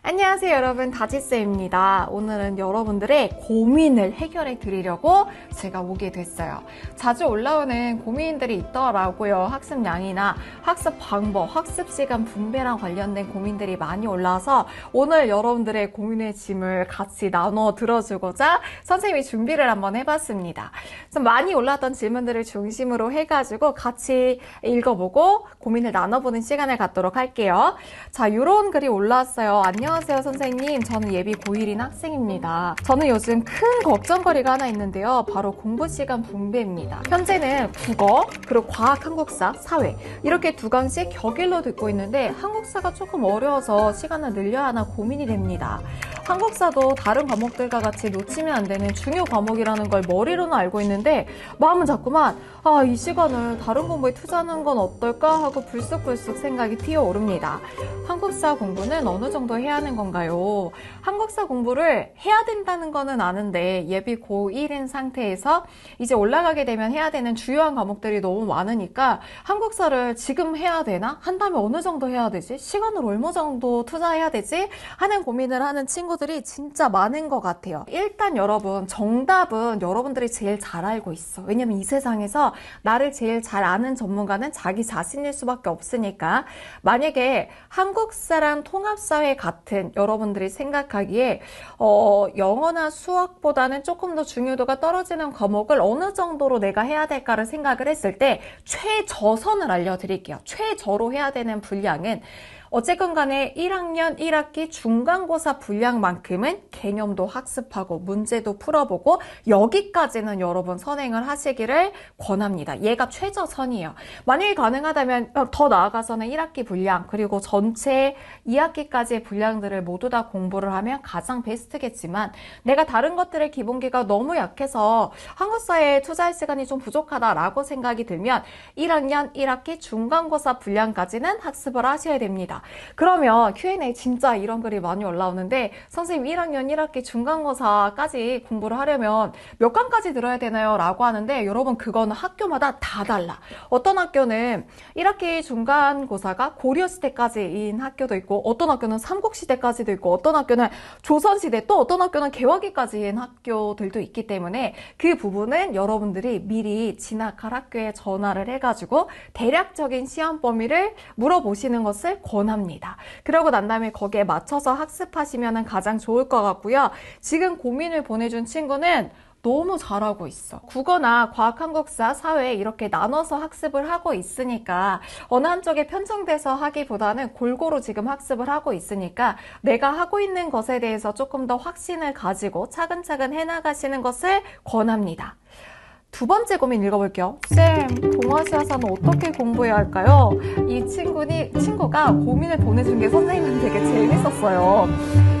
안녕하세요 여러분 다지쌤입니다 오늘은 여러분들의 고민을 해결해 드리려고 제가 오게 됐어요 자주 올라오는 고민들이 있더라고요 학습량이나 학습 방법, 학습 시간 분배랑 관련된 고민들이 많이 올라와서 오늘 여러분들의 고민의 짐을 같이 나눠 들어주고자 선생님이 준비를 한번 해봤습니다 좀 많이 올라왔던 질문들을 중심으로 해가지고 같이 읽어보고 고민을 나눠보는 시간을 갖도록 할게요 자 요런 글이 올라왔어요 안녕 안녕하세요, 선생님. 저는 예비 고1인 학생입니다. 저는 요즘 큰 걱정거리가 하나 있는데요. 바로 공부 시간 분배입니다. 현재는 국어, 그리고 과학, 한국사, 사회 이렇게 두 강씩 격일로 듣고 있는데 한국사가 조금 어려워서 시간을 늘려야 하나 고민이 됩니다. 한국사도 다른 과목들과 같이 놓치면 안 되는 중요 과목이라는 걸 머리로는 알고 있는데 마음은 자꾸만 아, 이 시간을 다른 공부에 투자하는 건 어떨까 하고 불쑥불쑥 생각이 튀어오릅니다. 한국사 공부는 어느 정도 해야 하는 건가요? 한국사 공부를 해야 된다는 거는 아는데 예비 고1인 상태에서 이제 올라가게 되면 해야 되는 주요한 과목들이 너무 많으니까 한국사를 지금 해야 되나? 한다면 어느 정도 해야 되지? 시간을 얼마 정도 투자해야 되지? 하는 고민을 하는 친구 정보들이 진짜 많은 것 같아요. 일단 여러분 정답은 여러분들이 제일 잘 알고 있어. 왜냐면 이 세상에서 나를 제일 잘 아는 전문가는 자기 자신일 수밖에 없으니까 만약에 한국 사람 통합사회 같은 여러분들이 생각하기에 어, 영어나 수학보다는 조금 더 중요도가 떨어지는 과목을 어느 정도로 내가 해야 될까를 생각을 했을 때 최저선을 알려드릴게요. 최저로 해야 되는 분량은 어쨌건 간에 1학년 1학기 중간고사 분량만큼은 개념도 학습하고 문제도 풀어보고 여기까지는 여러분 선행을 하시기를 권합니다. 얘가 최저선이에요. 만일 가능하다면 더 나아가서는 1학기 분량 그리고 전체 2학기까지의 분량들을 모두 다 공부를 하면 가장 베스트겠지만 내가 다른 것들의 기본기가 너무 약해서 한국사에 투자할 시간이 좀 부족하다라고 생각이 들면 1학년 1학기 중간고사 분량까지는 학습을 하셔야 됩니다. 그러면 Q&A 진짜 이런 글이 많이 올라오는데 선생님 1학년 1학기 중간고사까지 공부를 하려면 몇 강까지 들어야 되나요? 라고 하는데 여러분 그건 학교마다 다 달라. 어떤 학교는 1학기 중간고사가 고려시대까지인 학교도 있고 어떤 학교는 삼국시대까지도 있고 어떤 학교는 조선시대 또 어떤 학교는 개화기까지인 학교들도 있기 때문에 그 부분은 여러분들이 미리 진학할 학교에 전화를 해가지고 대략적인 시험 범위를 물어보시는 것을 권합니다. 권합니다. 그러고 난 다음에 거기에 맞춰서 학습하시면 가장 좋을 것 같고요. 지금 고민을 보내준 친구는 너무 잘하고 있어. 국어나 과학, 한국사, 사회 이렇게 나눠서 학습을 하고 있으니까 어느 한쪽에 편성돼서 하기보다는 골고루 지금 학습을 하고 있으니까 내가 하고 있는 것에 대해서 조금 더 확신을 가지고 차근차근 해나가시는 것을 권합니다. 두 번째 고민 읽어볼게요. 쌤, 동아시아사는 어떻게 공부해야 할까요? 이 친구니, 친구가 고민을 보내준 게 선생님은 되게 재밌었어요.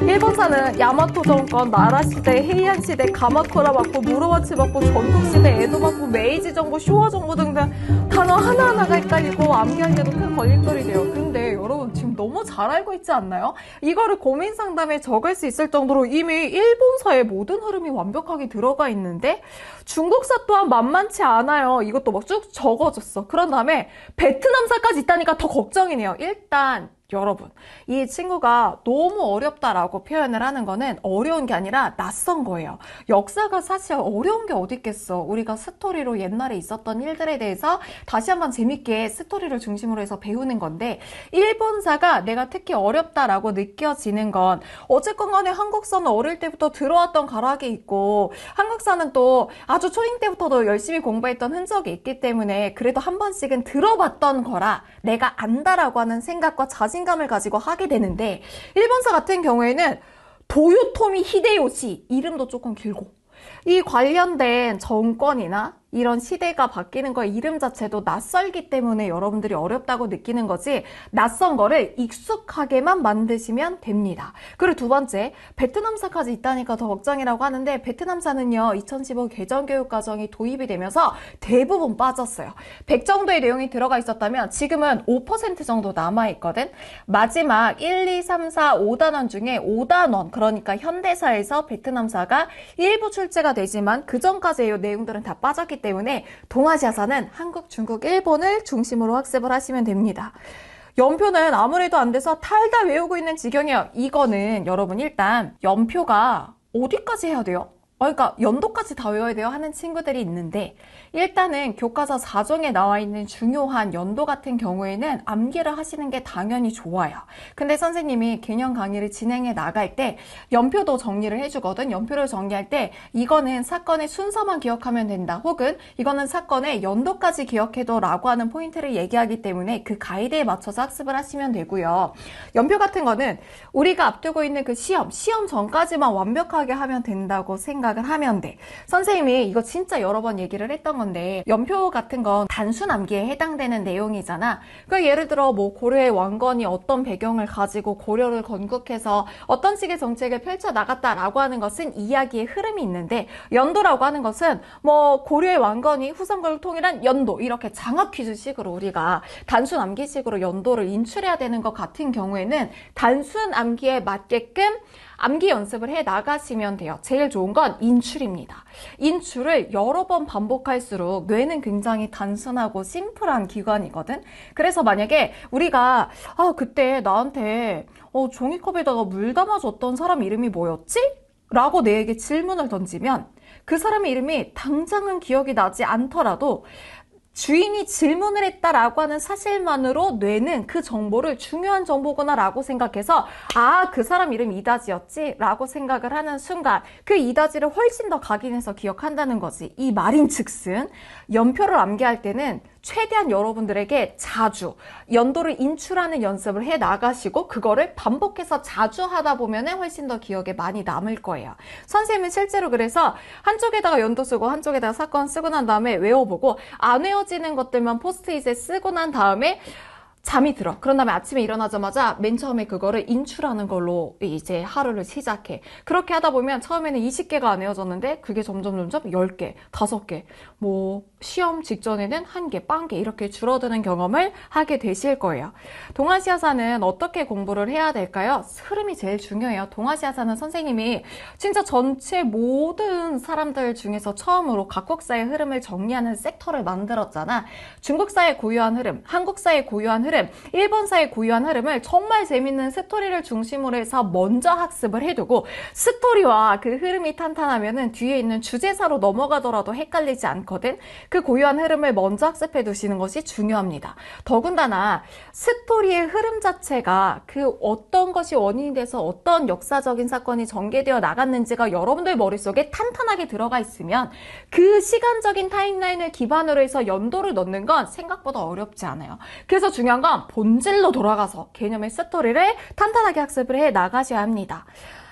1번사는 야마토 정권, 나라시대, 헤이안시대, 가마쿠라 맞고, 무로와치 맞고, 전통시대 에도 맞고, 메이지 정부, 쇼와 정부 등등 단어 하나하나가 헷갈리고, 암기하기에도 큰 걸림돌이래요. 근데 여러분 지금 너무 잘 알고 있지 않나요? 이거를 고민 상담에 적을 수 있을 정도로 이미 일본사의 모든 흐름이 완벽하게 들어가 있는데, 중국사 또한 만만치 않아요. 이것도 막 쭉적어졌어 그런 다음에 베트남사까지 있다니까 더 걱정이네요. 일단 여러분, 이 친구가 너무 어렵다라고 표현을 하는 거는 어려운 게 아니라 낯선 거예요. 역사가 사실 어려운 게 어디 있겠어. 우리가 스토리로 옛날에 있었던 일들에 대해서 다시 한번 재밌게 스토리를 중심으로 해서 배우는 건데, 일본사가 내가 특히 어렵다라고 느껴지는 건, 어쨌건 간에 한국사는 어릴 때부터 들어왔던 가락이 있고, 한국사는 또 아주 초딩 때부터도 열심히 공부했던 흔적이 있기 때문에, 그래도 한 번씩은 들어봤던 거라, 내가 안다라고 하는 생각과 자신 자신감을 가지고 하게 되는데 일본사 같은 경우에는 도요토미 히데요시 이름도 조금 길고 이 관련된 정권이나 이런 시대가 바뀌는 거의 이름 자체도 낯설기 때문에 여러분들이 어렵다고 느끼는 거지 낯선 거를 익숙하게만 만드시면 됩니다. 그리고 두 번째 베트남사까지 있다니까 더 걱정이라고 하는데 베트남사는요 2015 개정교육과정이 도입이 되면서 대부분 빠졌어요. 100 정도의 내용이 들어가 있었다면 지금은 5% 정도 남아있거든. 마지막 1, 2, 3, 4, 5단원 중에 5단원 그러니까 현대사에서 베트남사가 일부 출제가 문제가 되지만 그 전까지의 내용들은 다 빠졌기 때문에 동아시아사는 한국, 중국, 일본을 중심으로 학습을 하시면 됩니다. 연표는 아무래도 안 돼서 탈다 외우고 있는 지경이에요. 이거는 여러분 일단 연표가 어디까지 해야 돼요? 어, 그러니까 연도까지 다 외워야 돼요 하는 친구들이 있는데 일단은 교과서 4종에 나와 있는 중요한 연도 같은 경우에는 암기를 하시는 게 당연히 좋아요. 근데 선생님이 개념 강의를 진행해 나갈 때 연표도 정리를 해주거든. 연표를 정리할 때 이거는 사건의 순서만 기억하면 된다. 혹은 이거는 사건의 연도까지 기억해도 라고 하는 포인트를 얘기하기 때문에 그 가이드에 맞춰서 학습을 하시면 되고요. 연표 같은 거는 우리가 앞두고 있는 그 시험, 시험 전까지만 완벽하게 하면 된다고 생각 생각을 하면 돼. 선생님이 이거 진짜 여러 번 얘기를 했던 건데 연표 같은 건 단순 암기에 해당되는 내용이잖아. 그 예를 들어 뭐 고려의 왕건이 어떤 배경을 가지고 고려를 건국해서 어떤 식의 정책을 펼쳐 나갔다라고 하는 것은 이야기의 흐름이 있는데 연도라고 하는 것은 뭐 고려의 왕건이 후성걸 통일한 연도 이렇게 장학 퀴즈식으로 우리가 단순 암기식으로 연도를 인출해야 되는 것 같은 경우에는 단순 암기에 맞게끔 암기 연습을 해 나가시면 돼요. 제일 좋은 건 인출입니다. 인출을 여러 번 반복할수록 뇌는 굉장히 단순하고 심플한 기관이거든. 그래서 만약에 우리가 아 그때 나한테 어, 종이컵에다가 물 담아줬던 사람 이름이 뭐였지? 라고 내에게 질문을 던지면 그 사람의 이름이 당장은 기억이 나지 않더라도 주인이 질문을 했다라고 하는 사실만으로 뇌는 그 정보를 중요한 정보구나라고 생각해서 아, 그 사람 이름 이다지였지? 라고 생각을 하는 순간 그 이다지를 훨씬 더 각인해서 기억한다는 거지. 이 말인 즉슨 연표를 암기할 때는 최대한 여러분들에게 자주 연도를 인출하는 연습을 해 나가시고 그거를 반복해서 자주 하다 보면 훨씬 더 기억에 많이 남을 거예요. 선생님은 실제로 그래서 한쪽에다가 연도 쓰고 한쪽에다가 사건 쓰고 난 다음에 외워보고 안 외워지는 것들만 포스트잇에 쓰고 난 다음에 잠이 들어. 그런 다음에 아침에 일어나자마자 맨 처음에 그거를 인출하는 걸로 이제 하루를 시작해. 그렇게 하다 보면 처음에는 20개가 안 외워졌는데 그게 점점 점점 10개, 5개, 뭐 시험 직전에는 한 개, 빵개 이렇게 줄어드는 경험을 하게 되실 거예요. 동아시아사는 어떻게 공부를 해야 될까요? 흐름이 제일 중요해요. 동아시아사는 선생님이 진짜 전체 모든 사람들 중에서 처음으로 각국사의 흐름을 정리하는 섹터를 만들었잖아. 중국사의 고유한 흐름, 한국사의 고유한 흐름, 일본사의 고유한 흐름을 정말 재밌는 스토리를 중심으로 해서 먼저 학습을 해두고 스토리와 그 흐름이 탄탄하면은 뒤에 있는 주제사로 넘어가더라도 헷갈리지 않고 않거든. 그 고유한 흐름을 먼저 학습해 두시는 것이 중요합니다. 더군다나 스토리의 흐름 자체가 그 어떤 것이 원인이 돼서 어떤 역사적인 사건이 전개되어 나갔는지가 여러분들 머릿속에 탄탄하게 들어가 있으면 그 시간적인 타임라인을 기반으로 해서 연도를 넣는 건 생각보다 어렵지 않아요. 그래서 중요한 건 본질로 돌아가서 개념의 스토리를 탄탄하게 학습을 해 나가셔야 합니다.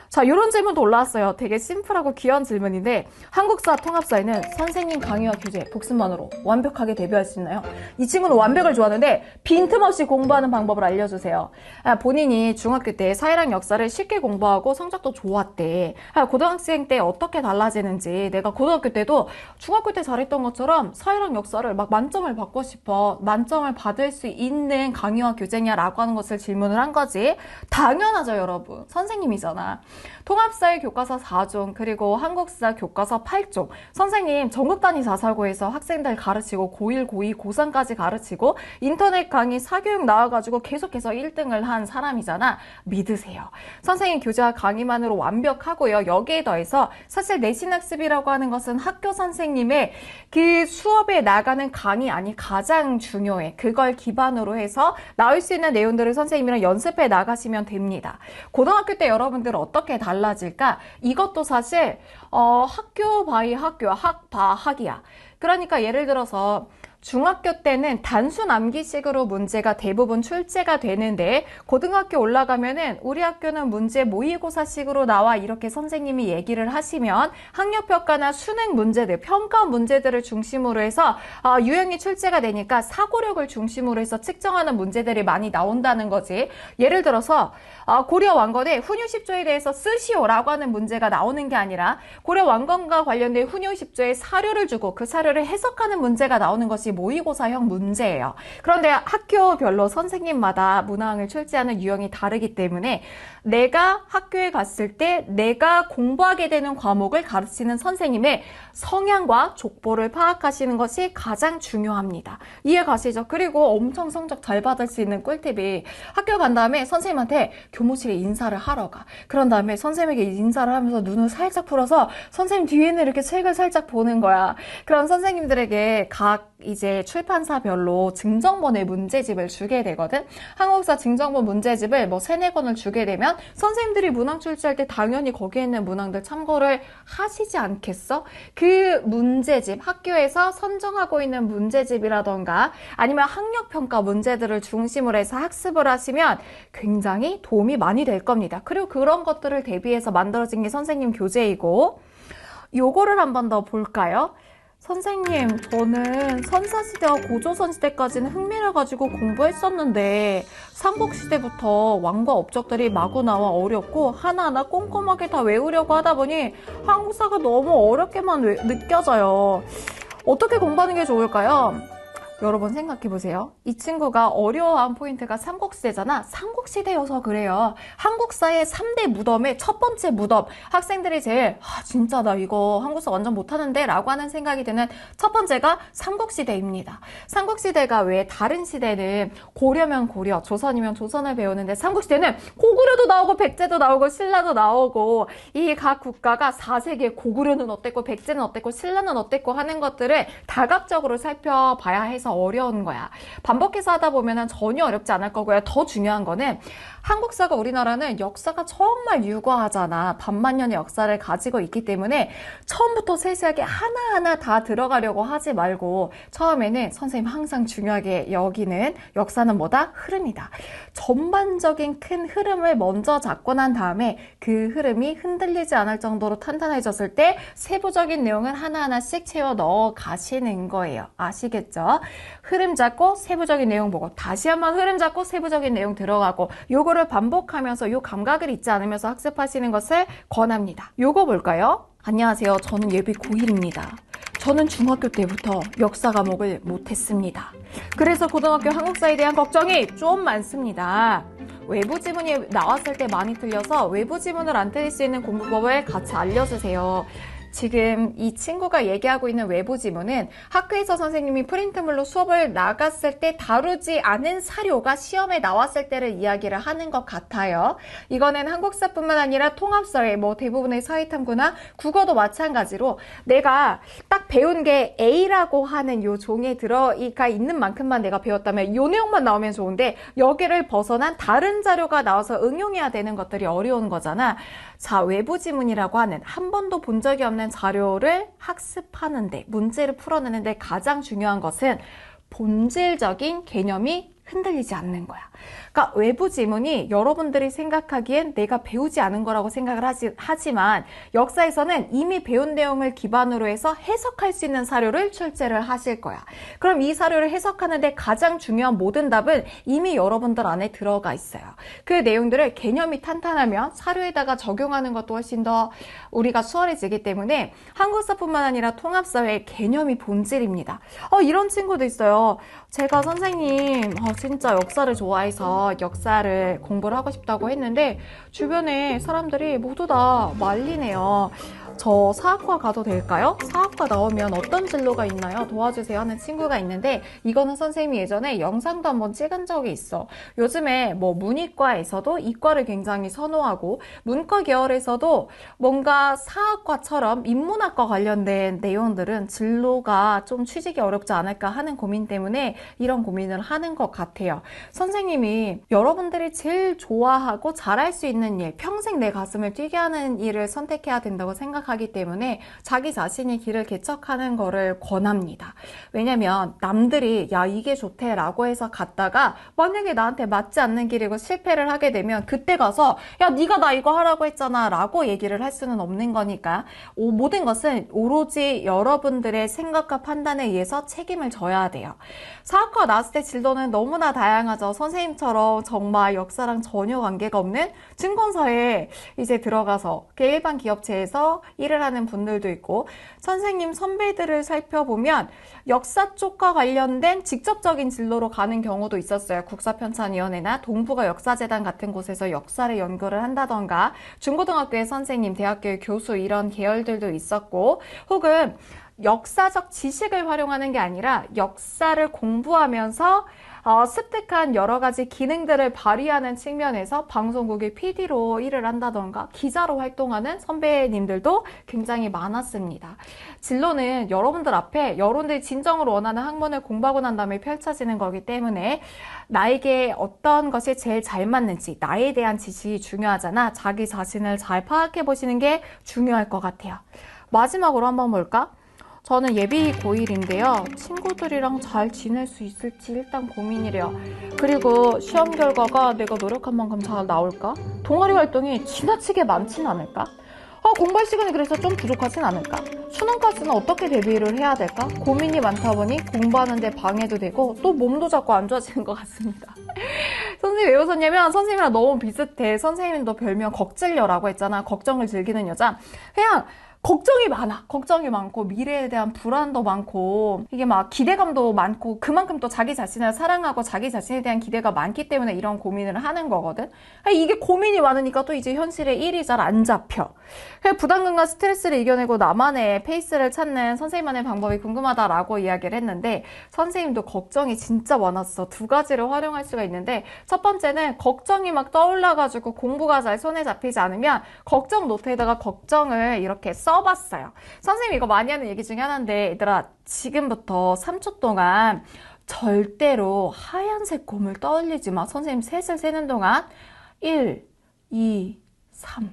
자, 이런 질문도 올라왔어요. 되게 심플하고 귀여운 질문인데 한국사 통합사에는 선생님 강의와 교재, 복습만으로 완벽하게 대비할 수 있나요? 이 친구는 완벽을 좋아하는데 빈틈없이 공부하는 방법을 알려주세요. 아, 본인이 중학교 때 사회랑 역사를 쉽게 공부하고 성적도 좋았대. 아, 고등학생 때 어떻게 달라지는지 내가 고등학교 때도 중학교 때 잘했던 것처럼 사회랑 역사를 막 만점을 받고 싶어. 만점을 받을 수 있는 강의와 교재냐라고 하는 것을 질문을 한 거지. 당연하죠, 여러분. 선생님이잖아. 통합사의 교과서 4종 그리고 한국사 교과서 8종 선생님 전국 단위 자사고에서 학생들 가르치고 고1, 고2, 고3까지 가르치고 인터넷 강의 사교육 나와가지고 계속해서 1등을 한 사람이잖아 믿으세요 선생님 교재와 강의만으로 완벽하고요 여기에 더해서 사실 내신 학습이라고 하는 것은 학교 선생님의 그 수업에 나가는 강의 아니 가장 중요해 그걸 기반으로 해서 나올 수 있는 내용들을 선생님이랑 연습해 나가시면 됩니다 고등학교 때 여러분들 어떻게 어떻게 달라질까? 이것도 사실 어, 학교 바이 학교, 학바 학이야. 그러니까 예를 들어서 중학교 때는 단순 암기식으로 문제가 대부분 출제가 되는데 고등학교 올라가면은 우리 학교는 문제 모의고사식으로 나와 이렇게 선생님이 얘기를 하시면 학력평가나 수능 문제들 평가 문제들을 중심으로 해서 아, 유형이 출제가 되니까 사고력을 중심으로 해서 측정하는 문제들이 많이 나온다는 거지 예를 들어서 아, 고려 왕건의 훈유 십조에 대해서 쓰시오라고 하는 문제가 나오는 게 아니라 고려 왕건과 관련된 훈유 십조의 사료를 주고 그 사료를 해석하는 문제가 나오는 것이 모의고사형 문제예요. 그런데 학교별로 선생님마다 문항을 출제하는 유형이 다르기 때문에 내가 학교에 갔을 때 내가 공부하게 되는 과목을 가르치는 선생님의 성향과 족보를 파악하시는 것이 가장 중요합니다. 이해 가시죠? 그리고 엄청 성적 잘 받을 수 있는 꿀팁이 학교 간 다음에 선생님한테 교무실에 인사를 하러 가. 그런 다음에 선생님에게 인사를 하면서 눈을 살짝 풀어서 선생님 뒤에는 이렇게 책을 살짝 보는 거야. 그럼 선생님들에게 각이 이제 출판사별로 증정본의 문제집을 주게 되거든. 한국사 증정본 문제집을 뭐 세네 권을 주게 되면 선생님들이 문항 출제할 때 당연히 거기에 있는 문항들 참고를 하시지 않겠어? 그 문제집, 학교에서 선정하고 있는 문제집이라던가 아니면 학력평가 문제들을 중심으로 해서 학습을 하시면 굉장히 도움이 많이 될 겁니다. 그리고 그런 것들을 대비해서 만들어진 게 선생님 교재이고 요거를 한 번 더 볼까요? 선생님, 저는 선사시대와 고조선시대까지는 흥미를 가지고 공부했었는데 삼국시대부터 왕과 업적들이 마구 나와 어렵고 하나하나 꼼꼼하게 다 외우려고 하다 보니 한국사가 너무 어렵게만 느껴져요. 어떻게 공부하는 게 좋을까요? 여러 번 생각해 보세요. 이 친구가 어려워한 포인트가 삼국시대잖아. 삼국시대여서 그래요. 한국사의 3대 무덤의 첫 번째 무덤. 학생들이 제일 아, 진짜 나 이거 한국사 완전 못하는데 라고 하는 생각이 드는 첫 번째가 삼국시대입니다. 삼국시대가 왜 다른 시대는 고려면 고려, 조선이면 조선을 배우는데 삼국시대는 고구려도 나오고 백제도 나오고 신라도 나오고 이 각 국가가 4세기에 고구려는 어땠고 백제는 어땠고 신라는 어땠고 하는 것들을 다각적으로 살펴봐야 해서 해서 어려운 거야. 반복해서 하다 보면 전혀 어렵지 않을 거고요. 더 중요한 거는 한국사가 우리나라는 역사가 정말 유구하잖아. 반만년의 역사를 가지고 있기 때문에 처음부터 세세하게 하나하나 다 들어가려고 하지 말고 처음에는 선생님 항상 중요하게 여기는 역사는 뭐다? 흐름이다. 전반적인 큰 흐름을 먼저 잡고 난 다음에 그 흐름이 흔들리지 않을 정도로 탄탄해졌을 때 세부적인 내용은 하나하나씩 채워 넣어 가시는 거예요. 아시겠죠? 흐름 잡고 세부적인 내용 보고 다시 한번 흐름 잡고 세부적인 내용 들어가고 요거를 반복하면서 요 감각을 잊지 않으면서 학습하시는 것을 권합니다. 요거 볼까요? 안녕하세요. 저는 예비 고1입니다. 저는 중학교 때부터 역사 과목을 못했습니다. 그래서 고등학교 한국사에 대한 걱정이 좀 많습니다. 외부 지문이 나왔을 때 많이 틀려서 외부 지문을 안 틀릴 수 있는 공부법을 같이 알려주세요. 지금 이 친구가 얘기하고 있는 외부 지문은 학교에서 선생님이 프린트물로 수업을 나갔을 때 다루지 않은 사료가 시험에 나왔을 때를 이야기를 하는 것 같아요. 이거는 한국사뿐만 아니라 통합사회 뭐 대부분의 사회탐구나 국어도 마찬가지로 내가 딱 배운 게 A라고 하는 요 종에 들어가 있는 만큼만 내가 배웠다면 요 내용만 나오면 좋은데 여기를 벗어난 다른 자료가 나와서 응용해야 되는 것들이 어려운 거잖아. 자, 외부 지문이라고 하는 한 번도 본 적이 없는 관련 자료를 학습하는데, 문제를 풀어내는데 가장 중요한 것은 본질적인 개념이 흔들리지 않는 거야. 그러니까 외부 지문이 여러분들이 생각하기엔 내가 배우지 않은 거라고 생각을 하지, 하지만 역사에서는 이미 배운 내용을 기반으로 해서 해석할 수 있는 사료를 출제를 하실 거야. 그럼 이 사료를 해석하는데 가장 중요한 모든 답은 이미 여러분들 안에 들어가 있어요. 그 내용들을 개념이 탄탄하면 사료에다가 적용하는 것도 훨씬 더 우리가 수월해지기 때문에 한국사뿐만 아니라 통합사회의 개념이 본질입니다. 어, 이런 친구도 있어요. 제가 선생님, 어, 진짜 역사를 좋아해서 역사를 공부를 하고 싶다고 했는데 주변에 사람들이 모두 다 말리네요. 저 사학과 가도 될까요? 사학과 나오면 어떤 진로가 있나요? 도와주세요 하는 친구가 있는데 이거는 선생님이 예전에 영상도 한번 찍은 적이 있어. 요즘에 뭐 문이과에서도 이과를 굉장히 선호하고 문과 계열에서도 뭔가 사학과처럼 인문학과 관련된 내용들은 진로가 좀 취직이 어렵지 않을까 하는 고민 때문에 이런 고민을 하는 것 같아요. 같아요. 선생님이 여러분들이 제일 좋아하고 잘할 수 있는 일, 평생 내 가슴을 뛰게 하는 일을 선택해야 된다고 생각하기 때문에 자기 자신이 길을 개척하는 거를 권합니다. 왜냐면 남들이 야 이게 좋대 라고 해서 갔다가 만약에 나한테 맞지 않는 길이고 실패를 하게 되면 그때 가서 야 네가 나 이거 하라고 했잖아 라고 얘기를 할 수는 없는 거니까 오, 모든 것은 오로지 여러분들의 생각과 판단에 의해서 책임을 져야 돼요. 사업과 나스테 진로는 너무 너무나 다양하죠. 선생님처럼 정말 역사랑 전혀 관계가 없는 증권사에 이제 들어가서 일반 기업체에서 일을 하는 분들도 있고 선생님 선배들을 살펴보면 역사 쪽과 관련된 직접적인 진로로 가는 경우도 있었어요. 국사편찬위원회나 동북아 역사재단 같은 곳에서 역사를 연구를 한다던가 중고등학교의 선생님, 대학교의 교수 이런 계열들도 있었고 혹은 역사적 지식을 활용하는 게 아니라 역사를 공부하면서 어, 습득한 여러 가지 기능들을 발휘하는 측면에서 방송국의 PD로 일을 한다던가 기자로 활동하는 선배님들도 굉장히 많았습니다. 진로는 여러분들 앞에 여러분들이 진정으로 원하는 학문을 공부하고 난 다음에 펼쳐지는 거기 때문에 나에게 어떤 것이 제일 잘 맞는지 나에 대한 지식이 중요하잖아. 자기 자신을 잘 파악해 보시는 게 중요할 것 같아요. 마지막으로 한번 볼까? 저는 예비 고1인데요. 친구들이랑 잘 지낼 수 있을지 일단 고민이래요. 그리고 시험 결과가 내가 노력한 만큼 잘 나올까? 동아리 활동이 지나치게 많진 않을까? 어, 공부할 시간이 그래서 좀 부족하진 않을까? 수능까지는 어떻게 대비를 해야 될까? 고민이 많다 보니 공부하는데 방해도 되고 또 몸도 자꾸 안 좋아지는 것 같습니다. 선생님 왜 웃었냐면 선생님이랑 너무 비슷해. 선생님도 별명 걱질녀라고 했잖아. 걱정을 즐기는 여자. 그냥 걱정이 많아. 걱정이 많고 미래에 대한 불안도 많고 이게 막 기대감도 많고 그만큼 또 자기 자신을 사랑하고 자기 자신에 대한 기대가 많기 때문에 이런 고민을 하는 거거든. 그러니까 이게 고민이 많으니까 또 이제 현실에 일이 잘 안 잡혀. 부담감과 스트레스를 이겨내고 나만의 페이스를 찾는 선생님만의 방법이 궁금하다라고 이야기를 했는데 선생님도 걱정이 진짜 많았어. 두 가지를 활용할 수가 있는데 첫 번째는 걱정이 막 떠올라가지고 공부가 잘 손에 잡히지 않으면 걱정 노트에다가 걱정을 이렇게 써 써봤어요. 선생님 이거 많이 하는 얘기 중에 하나인데 얘들아 지금부터 3초 동안 절대로 하얀색 곰을 떠올리지 마. 선생님 셋을 세는 동안 1, 2, 3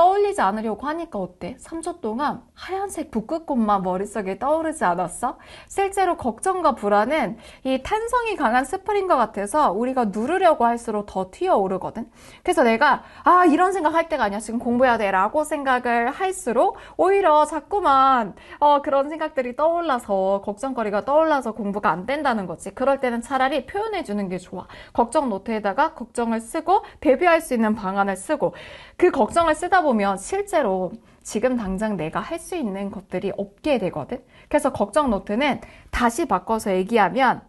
떠올리지 않으려고 하니까 어때? 3초 동안 하얀색 북극곰만 머릿속에 떠오르지 않았어? 실제로 걱정과 불안은 이 탄성이 강한 스프링과 같아서 우리가 누르려고 할수록 더 튀어오르거든. 그래서 내가 아 이런 생각할 때가 아니야. 지금 공부해야 돼라고 생각을 할수록 오히려 자꾸만 어, 그런 생각들이 떠올라서 걱정거리가 떠올라서 공부가 안 된다는 거지. 그럴 때는 차라리 표현해 주는 게 좋아. 걱정 노트에다가 걱정을 쓰고 대비할 수 있는 방안을 쓰고 그 걱정을 쓰다 보면 보면 실제로 지금 당장 내가 할 수 있는 것들이 없게 되거든. 그래서 걱정 노트는 다시 바꿔서 얘기하면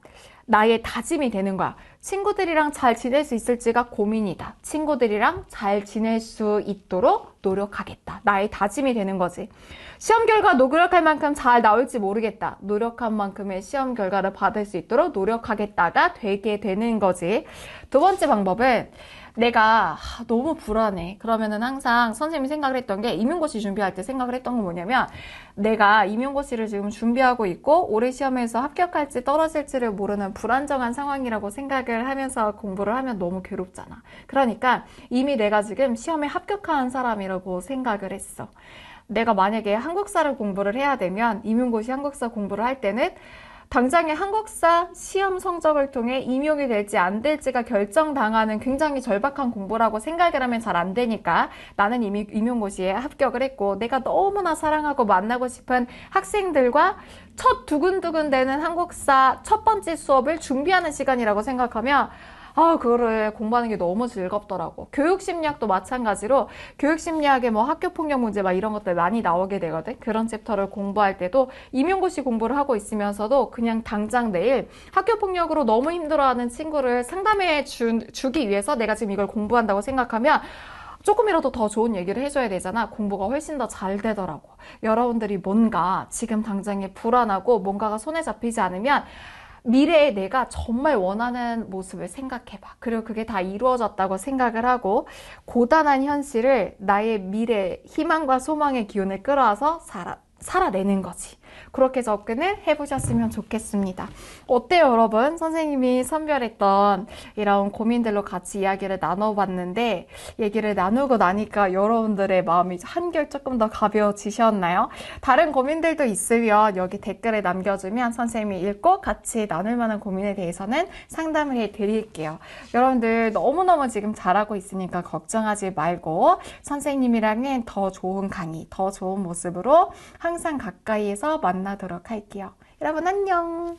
나의 다짐이 되는 거야. 친구들이랑 잘 지낼 수 있을지가 고민이다. 친구들이랑 잘 지낼 수 있도록 노력하겠다. 나의 다짐이 되는 거지. 시험 결과 노력할 만큼 잘 나올지 모르겠다. 노력한 만큼의 시험 결과를 받을 수 있도록 노력하겠다가 되게 되는 거지. 두 번째 방법은 내가 하, 너무 불안해. 그러면은 항상 선생님이 생각을 했던 게 임용고시 준비할 때 생각을 했던 건 뭐냐면 내가 임용고시를 지금 준비하고 있고 올해 시험에서 합격할지 떨어질지를 모르는 불안정한 상황이라고 생각을 하면서 공부를 하면 너무 괴롭잖아. 그러니까 이미 내가 지금 시험에 합격한 사람이라고 생각을 했어. 내가 만약에 한국사를 공부를 해야 되면 임용고시 한국사 공부를 할 때는 당장의 한국사 시험 성적을 통해 임용이 될지 안 될지가 결정당하는 굉장히 절박한 공부라고 생각을 하면 잘 안 되니까 나는 이미 임용고시에 합격을 했고 내가 너무나 사랑하고 만나고 싶은 학생들과 첫 두근두근 되는 한국사 첫 번째 수업을 준비하는 시간이라고 생각하면 아, 그거를 공부하는 게 너무 즐겁더라고. 교육심리학도 마찬가지로 교육심리학에 뭐 학교폭력 문제 막 이런 것들 많이 나오게 되거든. 그런 챕터를 공부할 때도 임용고시 공부를 하고 있으면서도 그냥 당장 내일 학교폭력으로 너무 힘들어하는 친구를 상담해 주, 주기 위해서 내가 지금 이걸 공부한다고 생각하면 조금이라도 더 좋은 얘기를 해줘야 되잖아. 공부가 훨씬 더 잘 되더라고. 여러분들이 뭔가 지금 당장에 불안하고 뭔가가 손에 잡히지 않으면 미래의 내가 정말 원하는 모습을 생각해봐. 그리고 그게 다 이루어졌다고 생각을 하고 고단한 현실을 나의 미래, 희망과 소망의 기운을 끌어와서 살아, 살아내는 거지. 그렇게 접근을 해보셨으면 좋겠습니다. 어때요, 여러분? 선생님이 선별했던 이런 고민들로 같이 이야기를 나눠봤는데 얘기를 나누고 나니까 여러분들의 마음이 한결 조금 더 가벼워지셨나요? 다른 고민들도 있으면 여기 댓글에 남겨주면 선생님이 읽고 같이 나눌 만한 고민에 대해서는 상담을 해드릴게요. 여러분들 너무너무 지금 잘하고 있으니까 걱정하지 말고 선생님이랑은 더 좋은 강의, 더 좋은 모습으로 항상 가까이에서 만나도록 할게요. 여러분 안녕!